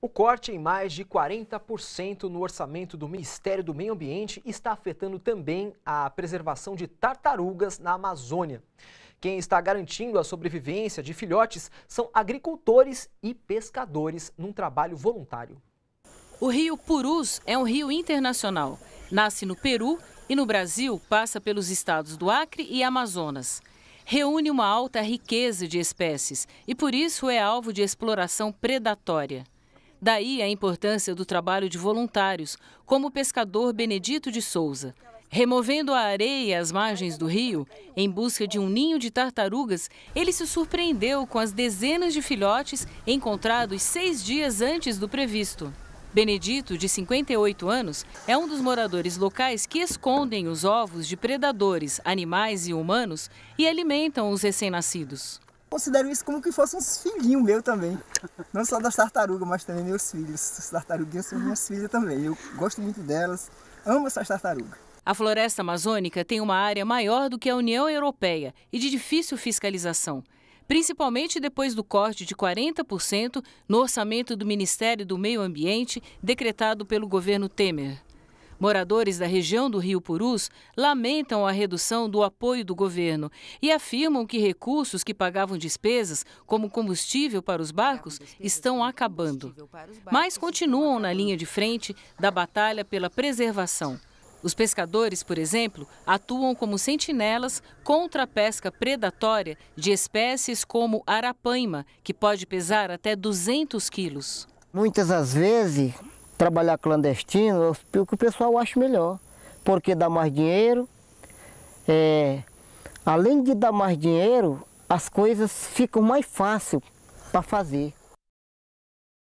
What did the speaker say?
O corte em mais de 40% no orçamento do Ministério do Meio Ambiente está afetando também a preservação de tartarugas na Amazônia. Quem está garantindo a sobrevivência de filhotes são agricultores e pescadores num trabalho voluntário. O rio Purus é um rio internacional. Nasce no Peru e no Brasil passa pelos estados do Acre e Amazonas reúne uma alta riqueza de espécies e por isso é alvo de exploração predatória. Daí a importância do trabalho de voluntários, como o pescador Benedito de Souza. Removendo a areia às margens do rio, em busca de um ninho de tartarugas, ele se surpreendeu com as dezenas de filhotes encontrados seis dias antes do previsto. Benedito, de 58 anos, é um dos moradores locais que escondem os ovos de predadores, animais e humanos e alimentam os recém-nascidos considero isso como que fosse uns filhinhos meu também. Não só das tartarugas, mas também meus filhos. As tartaruguinhas são minhas filhas também. Eu gosto muito delas, amo essas tartarugas. A floresta amazônica tem uma área maior do que a União Europeia e de difícil fiscalização principalmente depois do corte de 40% no orçamento do Ministério do Meio Ambiente decretado pelo governo Temer. Moradores da região do Rio Purus lamentam a redução do apoio do governo e afirmam que recursos que pagavam despesas, como combustível para os barcos, estão acabando. Mas continuam na linha de frente da batalha pela preservação. Os pescadores, por exemplo, atuam como sentinelas contra a pesca predatória de espécies como arapaima, que pode pesar até 200 quilos. Muitas das vezes trabalhar clandestino, o que o pessoal acha melhor, porque dá mais dinheiro. É, além de dar mais dinheiro, as coisas ficam mais fácil para fazer.